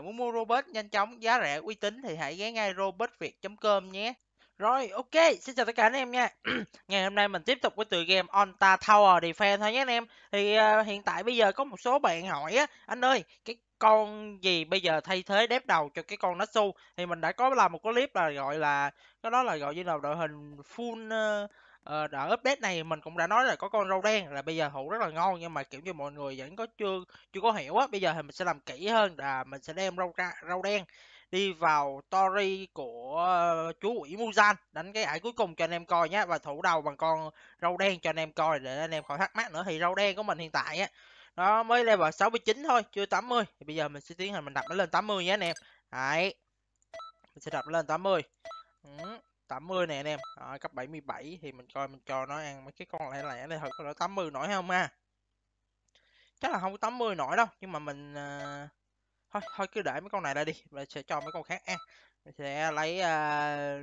bạn muốn mua robot nhanh chóng, giá rẻ, uy tín thì hãy ghé ngay robotviet.com nhé. Rồi, ok, xin chào tất cả anh em nha. Ngày hôm nay mình tiếp tục với tựa game Onta Tower Defense thôi nhé anh em. Thì uh, hiện tại bây giờ có một số bạn hỏi á, anh ơi, cái con gì bây giờ thay thế đép đầu cho cái con Natsu thì mình đã có làm một cái clip là gọi là cái đó là gọi như là đội hình full uh, ở ờ, đã update này mình cũng đã nói là có con rau đen là bây giờ hủ rất là ngon nhưng mà kiểu như mọi người vẫn có chưa chưa có hiểu á bây giờ thì mình sẽ làm kỹ hơn là mình sẽ đem rau ra rau đen đi vào tori của ờ, chú quỷ Muzan đánh cái ải cuối cùng cho anh em coi nhé và thủ đầu bằng con rau đen cho anh em coi để anh em khỏi thắc mắc nữa thì rau đen của mình hiện tại á nó mới level 69 thôi chưa 80 thì bây giờ mình sẽ tiến hành mình đập nó lên 80 nhé anh em đấy mình sẽ đập lên 80 ừ. 80 nè anh em đó, cấp 77 thì mình coi mình cho nó ăn mấy cái con lẻ lẻ này thôi coi nó 80 nổi hay không ha chắc là không có 80 nổi đâu nhưng mà mình à, thôi thôi cứ để mấy con này ra đi và sẽ cho mấy con khác ăn mình sẽ lấy à,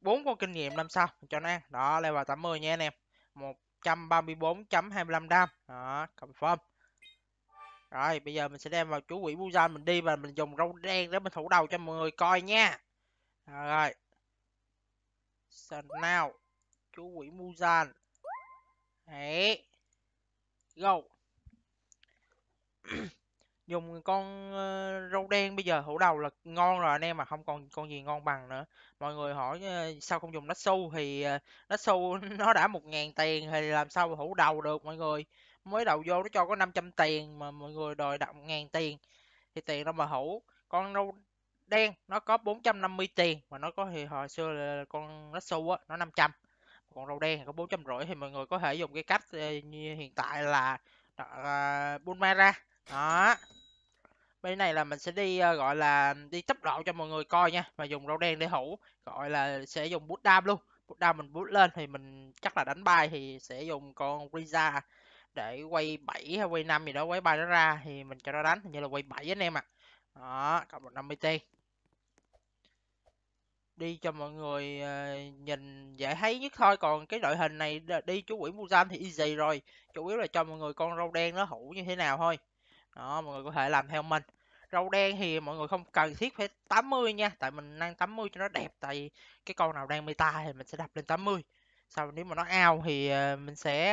bốn à, con kinh nghiệm làm sao cho nó ăn đó level 80 nha anh em 134.25 đam đó confirm rồi bây giờ mình sẽ đem vào chú quỷ Busan mình đi và mình dùng râu đen để mình thủ đầu cho mọi người coi nha rồi nào chú quỷ Muzan đấy go dùng con ờ, rau đen bây giờ hủ đầu là ngon rồi anh em mà không còn con gì ngon bằng nữa mọi người hỏi ờ, sao không dùng nách xu thì ờ, nách xu nó đã một ngàn tiền thì làm sao hủ đầu được mọi người mới đầu vô nó cho có 500 tiền mà mọi người đòi đậm ngàn tiền thì tiền đâu mà hủ con rau đen nó có 450 tiền và nó có thì hồi xưa là con Lasso á nó 500 còn râu đen có 400 rưỡi thì mọi người có thể dùng cái cách ờ, như hiện tại là uh, Bulmara đó bên này là mình sẽ đi uh, gọi là đi tốc độ cho mọi người coi nha mà dùng râu đen để hủ gọi là sẽ dùng bút đam luôn bút đam mình bút lên thì mình chắc là đánh bay thì sẽ dùng con Riza để quay 7 hay quay 5 gì đó quay bay nó ra thì mình cho nó đánh như là quay 7 anh em ạ à. đó cộng 150 tiền đi cho mọi người ờ, nhìn dễ thấy nhất thôi còn cái đội hình này đi chú quỷ Busan thì easy rồi chủ yếu là cho mọi người con râu đen nó hủ như thế nào thôi đó mọi người có thể làm theo mình râu đen thì mọi người không cần thiết phải 80 nha tại mình nâng 80 cho nó đẹp tại cái con nào đang meta thì mình sẽ đập lên 80 sau nếu mà nó ao thì ờ, mình sẽ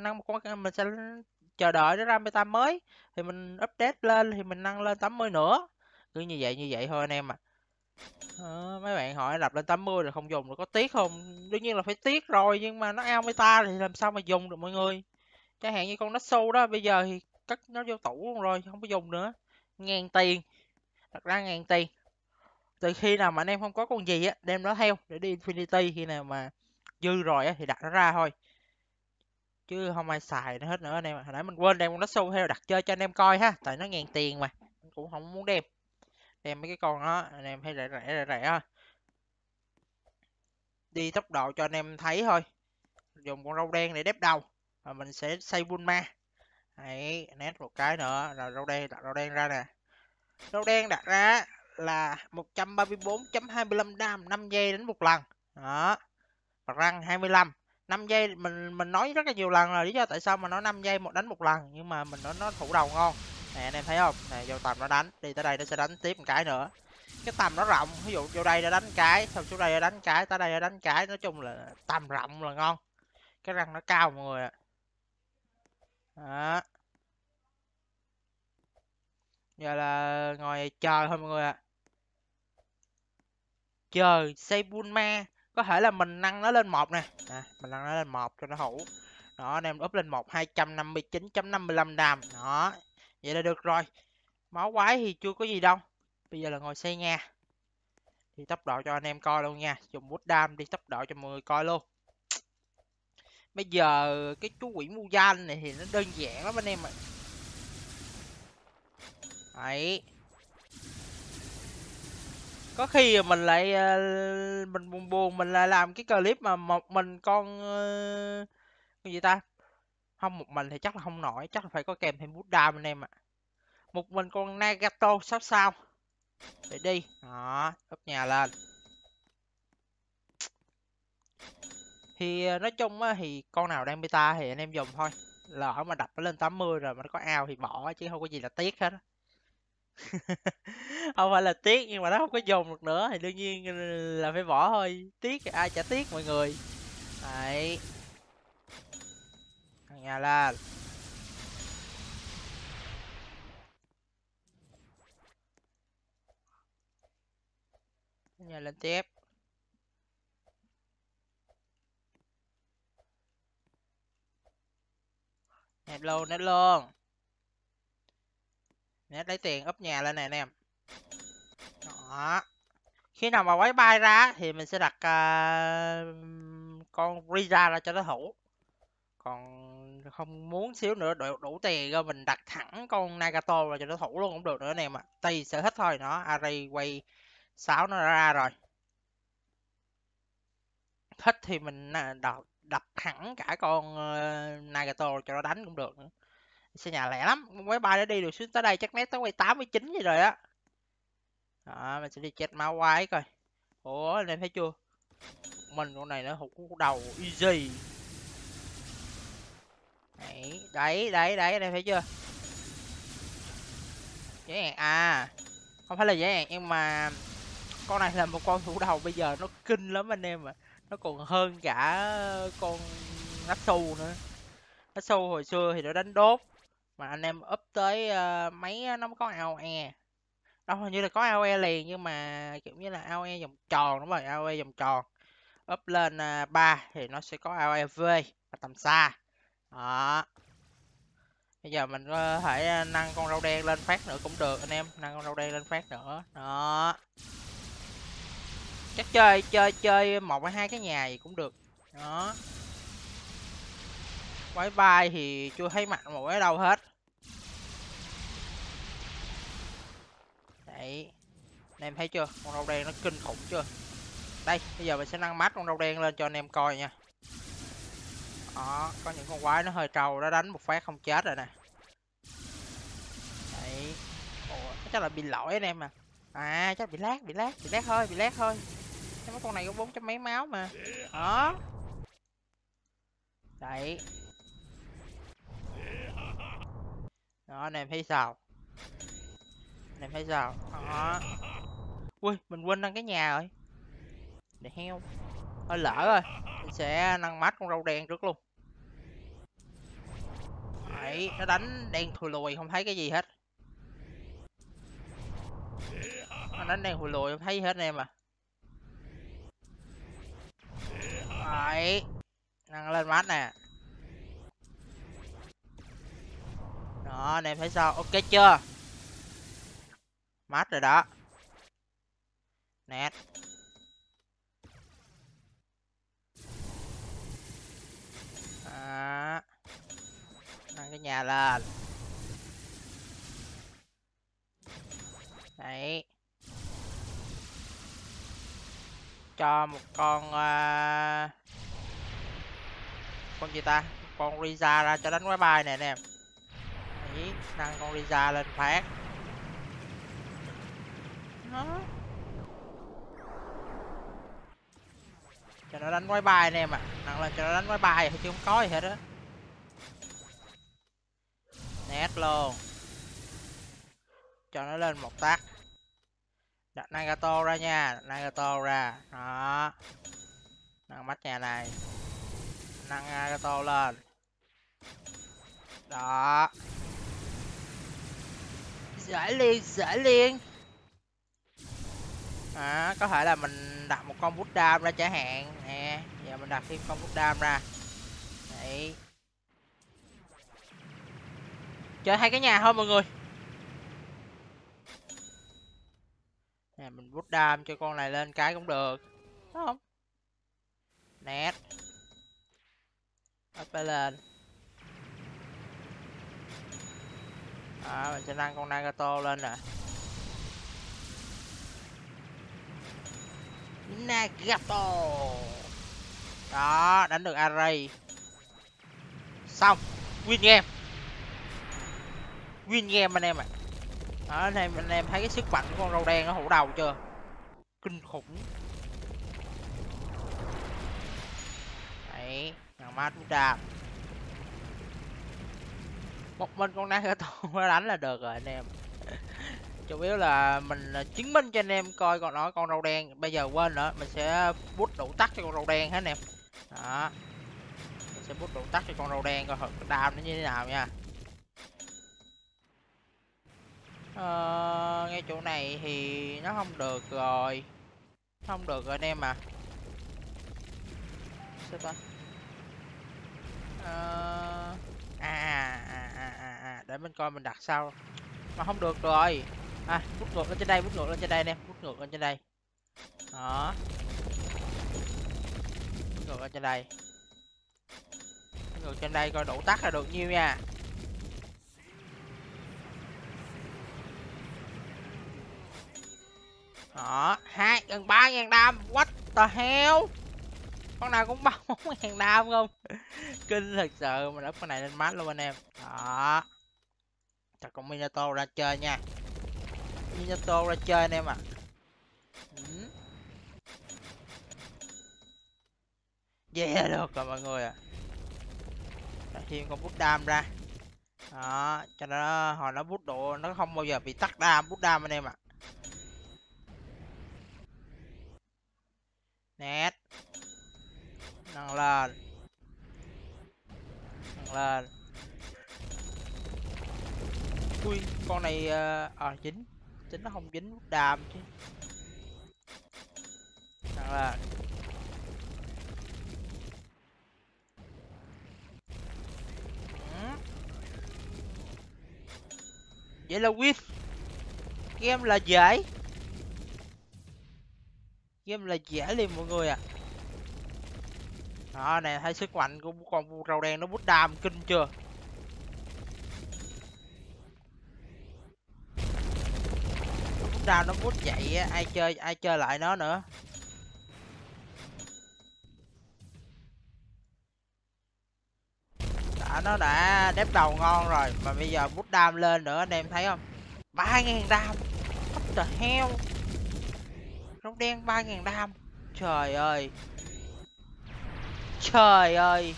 nâng một con mình sẽ chờ đợi nó ra meta mới thì mình update lên thì mình nâng lên 80 nữa cứ như vậy như vậy thôi anh em ạ à à, mấy bạn hỏi lập lên 80 rồi không dùng rồi có tiếc không đương nhiên là phải tiếc rồi nhưng mà nó ao meta thì làm sao mà dùng được mọi người chẳng hạn như con nó sâu đó bây giờ thì cất nó vô tủ luôn rồi không có dùng nữa ngàn tiền thật ra ngàn tiền từ khi nào mà anh em không có con gì á đem nó theo để đi infinity khi nào mà dư rồi á thì đặt nó ra thôi chứ không ai xài nó hết nữa anh em hồi nãy mình quên đem con nó sâu theo đặt chơi cho anh em coi ha tại nó ngàn tiền mà cũng không muốn đem đem mấy cái con đó anh em thấy rẻ rẻ rẻ rẻ đi tốc độ cho anh em thấy thôi dùng con râu đen để đép đầu và mình sẽ xây Bulma Đấy, nét một cái nữa là râu đen đặt rau đen ra nè Râu đen đặt ra là 134.25 đam 5 giây đến một lần đó và răng 25 5 giây mình mình nói rất là nhiều lần là lý do tại sao mà nó 5 giây một đánh một lần nhưng mà mình nó nó thủ đầu ngon nè anh em thấy không này vô tầm nó đánh đi tới đây nó sẽ đánh tiếp một cái nữa cái tầm nó rộng ví dụ vô đây nó đánh cái xong xuống đây nó đánh cái tới đây nó đánh cái nói chung là tầm rộng là ngon cái răng nó cao mọi người ạ đó giờ là ngồi chờ thôi mọi người ạ à. chờ xây ma có thể là mình nâng nó lên một nè à, mình nâng nó lên một cho nó hủ, đó anh em up lên một hai trăm năm mươi chín chấm năm mươi lăm đàm đó vậy là được rồi máu quái thì chưa có gì đâu bây giờ là ngồi xây nha thì tốc độ cho anh em coi luôn nha dùng bút đam đi tốc độ cho mọi người coi luôn bây giờ cái chú quỷ mu danh này thì nó đơn giản lắm anh em ạ ấy có khi mình lại ờ, mình buồn buồn mình lại làm cái clip mà một mình con ờ, cái gì ta không một mình thì chắc là không nổi chắc là phải có kèm thêm bút đam anh em ạ à. một mình con nagato sắp sao để đi đó ấp nhà lên thì ờ, nói chung á, thì con nào đang beta thì anh em dùng thôi lỡ mà đập nó lên 80 rồi mà nó có ao thì bỏ chứ không có gì là tiếc hết không phải là tiếc nhưng mà nó không có dùng được nữa thì đương nhiên là phải bỏ thôi tiếc ai chả tiếc mọi người đấy Señalar. Señalar tiếp. Nét lâu nét luôn. Nét lấy tiền úp nhà lên nè anh em. Đó. Khi nào mà quái bay ra thì mình sẽ đặt uh, con Riza ra cho nó thủ. Còn không muốn xíu nữa đủ, đủ tiền rồi mình đặt thẳng con Nagato vào cho nó thủ luôn cũng được nữa nè mà ạ. À. Tây sẽ hết thôi, nó array quay 6 nó ra rồi. Thích thì mình à, đập, đập thẳng cả con uh, Nagato cho nó đánh cũng được nữa. Xe nhà lẻ lắm, máy bay nó đi được xuống tới đây chắc nét tới quay 89 gì rồi á. Đó. đó, mình sẽ đi chết ma quái coi. Ủa, anh em thấy chưa? Mình con này nó hụt đầu easy đấy đấy đấy đấy em thấy chưa dễ dàng à không phải là dễ dàng nhưng mà con này là một con thủ đầu bây giờ nó kinh lắm anh em ạ à. nó còn hơn cả con nắp xu nữa nắp xu hồi xưa thì nó đánh đốt mà anh em up tới uh, mấy nó mới có AOE đâu hình như là có AOE liền nhưng mà kiểu như là AOE vòng tròn đúng rồi AOE vòng tròn up lên uh, à, 3 thì nó sẽ có AOE V và tầm xa đó bây giờ mình có thể à, nâng con rau đen lên phát nữa cũng được anh em nâng con rau đen lên phát nữa đó chắc chơi chơi chơi một hay hai cái nhà gì cũng được đó quái bay thì chưa thấy mặt một cái đâu hết đấy anh em thấy chưa con rau đen nó kinh khủng chưa đây bây giờ mình sẽ nâng mắt con rau đen lên cho anh em coi nha đó có những con quái nó hơi trâu nó đánh một phát không chết rồi nè đấy Ủa, chắc là bị lỗi anh em à à chắc bị lát bị lát bị lát thôi bị lát thôi mấy con này có bốn trăm mấy máu mà đó đấy đó anh em thấy sao anh em thấy sao đó ui mình quên đăng cái nhà rồi để heo hơi lỡ rồi sẽ nâng mát con râu đen trước luôn Đấy, nó đánh đen thùi lùi không thấy cái gì hết Nó đánh đen thùi lùi không thấy gì hết em à Đấy Nâng lên mát nè Đó, anh em thấy sao? Ok chưa? Mát rồi đó Nét nhà lên đấy cho một con uh, con gì ta con Riza ra cho đánh máy bay nè anh đấy nâng con Riza lên phát nó cho nó đánh máy bay anh em ạ à. nâng lên cho nó đánh máy bay thì chứ không có gì hết á Nét luôn Cho nó lên một tát Đặt Nagato ra nha Đặt Nagato ra Đó Nâng mắt nhà này Nâng Nagato lên Đó Giải liền Giải liền À, có thể là mình đặt một con bút đam ra chẳng hạn nè giờ mình đặt thêm con bút đam ra đấy chơi hai cái nhà thôi mọi người nè mình bút đam cho con này lên cái cũng được đúng không nét up lên à, mình sẽ nâng con nagato lên nè nagato đó đánh được array xong win game win game anh em ạ à. anh em anh em thấy cái sức mạnh của con râu đen nó hổ đầu chưa kinh khủng đấy ngàn mát chúng ta một mình con nát cái tôi đánh là được rồi anh em chủ yếu là mình à, chứng minh cho anh em coi còn nói con râu đen bây giờ quên nữa mình sẽ bút đủ tắt cho con râu đen hết anh em đó mình sẽ bút đủ tắt cho con râu đen coi đam nó như thế nào nha ờ, ngay chỗ này thì nó không được rồi không được rồi anh em à sao ta à, à, à, à, à để mình coi mình đặt sau mà không được rồi à bút ngược lên trên đây bút ngược lên trên đây em, bút ngược lên trên đây đó bút ngược lên trên đây ngược trên đây coi đủ tắt là được nhiêu nha đó hai gần ba ngàn đam what the hell con nào cũng bao bốn ngàn đam không kinh thật sự mà đắp con này lên mát luôn anh em đó cho con minato ra chơi nha minato ra chơi anh em à ừ. yeah được rồi mọi người à thêm con bút đam ra đó cho nó hồi nó bút độ nó không bao giờ bị tắt đam bút đam anh em ạ à. con này à dính dính nó không dính đàm chứ thằng là vậy là win game là dễ game là dễ liền mọi người ạ à. đó này thấy sức mạnh của con rau đen nó bút đàm kinh chưa round nó bút vậy ai chơi ai chơi lại nó nữa đã nó đã đép đầu ngon rồi mà bây giờ bút đam lên nữa anh em thấy không ba ngàn đam what the heo rồng đen ba ngàn đam trời ơi trời ơi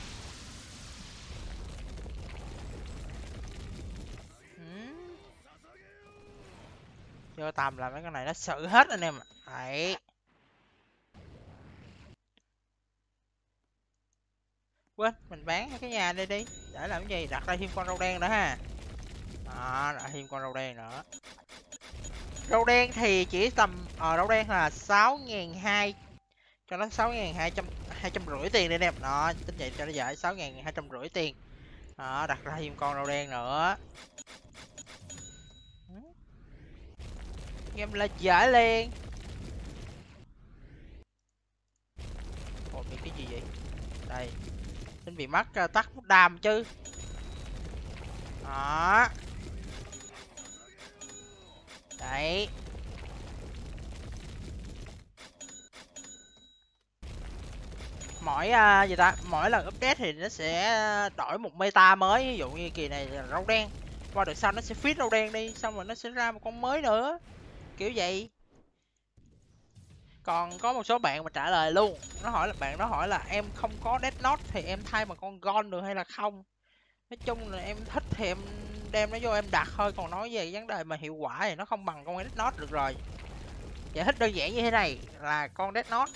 vô tầm là mấy con này nó xử hết anh em ạ đấy quên mình bán cái nhà đây đi để làm cái gì đặt ra thêm con râu đen nữa ha đó đặt thêm con râu đen nữa râu đen thì chỉ tầm ờ à, rau đen là sáu nghìn hai cho nó sáu nghìn hai trăm hai trăm rưỡi tiền đi em đó tính vậy cho nó dễ sáu nghìn hai trăm rưỡi tiền đó đặt ra thêm con râu đen nữa em là giả liền Ôi bị cái gì vậy Đây Nên bị mắc à, tắt một đàm chứ Đó Đấy mỗi uh, gì ta mỗi lần update thì nó sẽ à, đổi một meta mới ví dụ như kỳ này là rau đen qua được sau nó sẽ fit râu đen đi xong rồi nó sẽ ra một con mới nữa kiểu vậy còn có một số bạn mà trả lời luôn nó hỏi là bạn nó hỏi là em không có dead note thì em thay bằng con gon được hay là không nói chung là em thích thì em đem nó vô em đặt thôi còn nói về vấn đề mà hiệu quả thì nó không bằng con dead note được rồi giải thích đơn giản như thế này là con dead note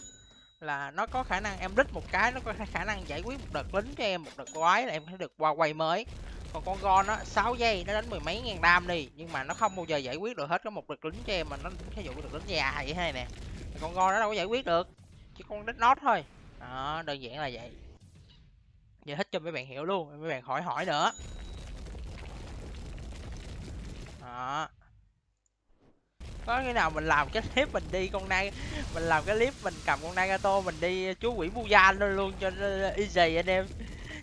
là nó có khả năng em rít một cái nó có khả năng giải quyết một đợt lính cho em một đợt quái là em sẽ được qua quay mới còn con gon á 6 giây nó đánh mười mấy ngàn đam đi nhưng mà nó không bao giờ giải quyết được hết có một lực lính cho em mà nó ví dụ được lính già vậy hay nè con gon nó đâu có giải quyết được chỉ con đít nót thôi đó đơn giản là vậy giờ thích cho mấy bạn hiểu luôn mấy bạn hỏi hỏi nữa đó có khi nào mình làm cái clip mình đi con nay mình làm cái clip mình cầm con nagato mình đi chú quỷ bujan luôn luôn cho easy anh em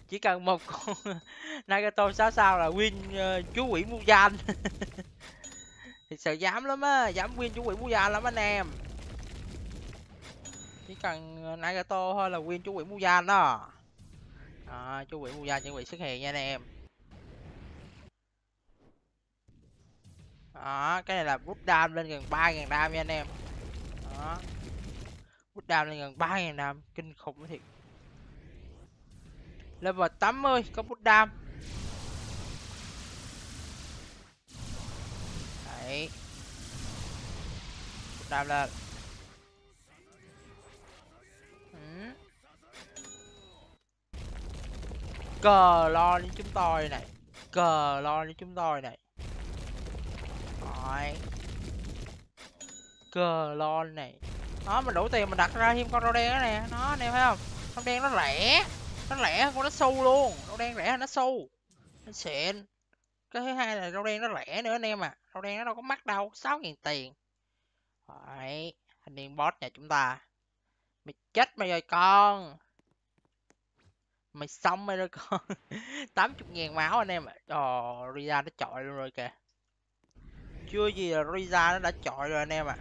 chỉ cần một con Nagato 6 sao là win uh, chú quỷ Muzan thì sợ dám lắm á dám win chú quỷ Muzan lắm anh em chỉ cần ờ, Nagato thôi là win chú quỷ Muzan đó à, chú quỷ Muzan chuẩn bị xuất hiện nha anh em đó cái này là bút đam lên gần ba ngàn đam nha anh em đó bút đam lên gần ba ngàn đam kinh khủng thiệt Level 80 có bút đam Đấy Bút đam lên ừ. Cờ lo như chúng tôi này Cờ lo như chúng tôi này Rồi Cờ lo này nó mình đủ tiền mình đặt ra thêm con rau đen đó nè Nó anh em thấy không Con đen nó rẻ nó lẻ con nó sâu luôn rau đen lẻ nó sâu nó xịn cái thứ hai là rau đen nó lẻ nữa anh em à rau đen nó đâu có mắc đâu sáu nghìn tiền Đấy, thanh niên boss nhà chúng ta mày chết mày rồi con mày xong mày rồi con 80 ngàn máu anh em ạ Ồ, ờ, Riza nó chọi luôn rồi kìa Chưa gì là Riza nó đã chọi rồi anh em ạ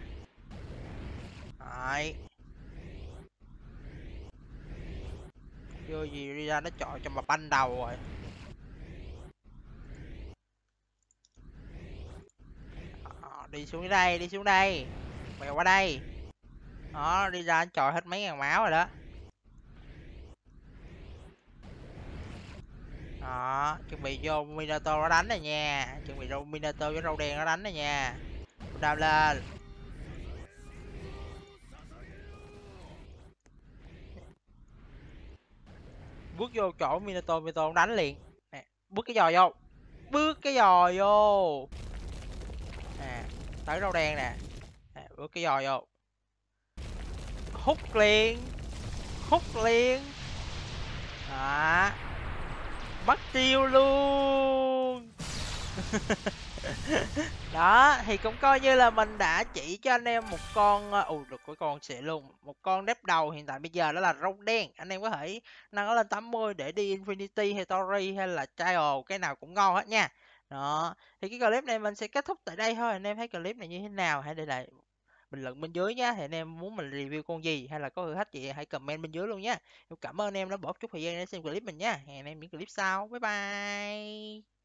à. vô gì đi ra nó chọi cho mà banh đầu rồi à, đi xuống đây đi xuống đây mèo qua đây đó đi ra nó chọi hết mấy ngàn máu rồi đó đó chuẩn bị vô minato nó đánh rồi nha chuẩn bị vô minato với râu đen nó đánh rồi nha đam lên bước vô chỗ Minato Minato đánh liền nè bước cái giò vô bước cái giò vô nè tới rau đen nè nè bước cái giò vô hút liền hút liền đó bắt tiêu luôn đó thì cũng coi như là mình đã chỉ cho anh em một con ù ờ, uh, được của con sẽ luôn một con đép đầu hiện tại bây giờ đó là râu đen anh em có thể nâng nó lên 80 để đi infinity hay tory hay là trial cái nào cũng ngon hết nha đó thì cái clip này mình sẽ kết thúc tại đây thôi anh em thấy clip này như thế nào hãy để lại bình luận bên dưới nhé thì anh em muốn mình review con gì hay là có thử thách gì hãy comment bên dưới luôn nhé cảm ơn anh em đã bỏ chút thời gian để xem clip mình nha hẹn anh em những clip sau bye bye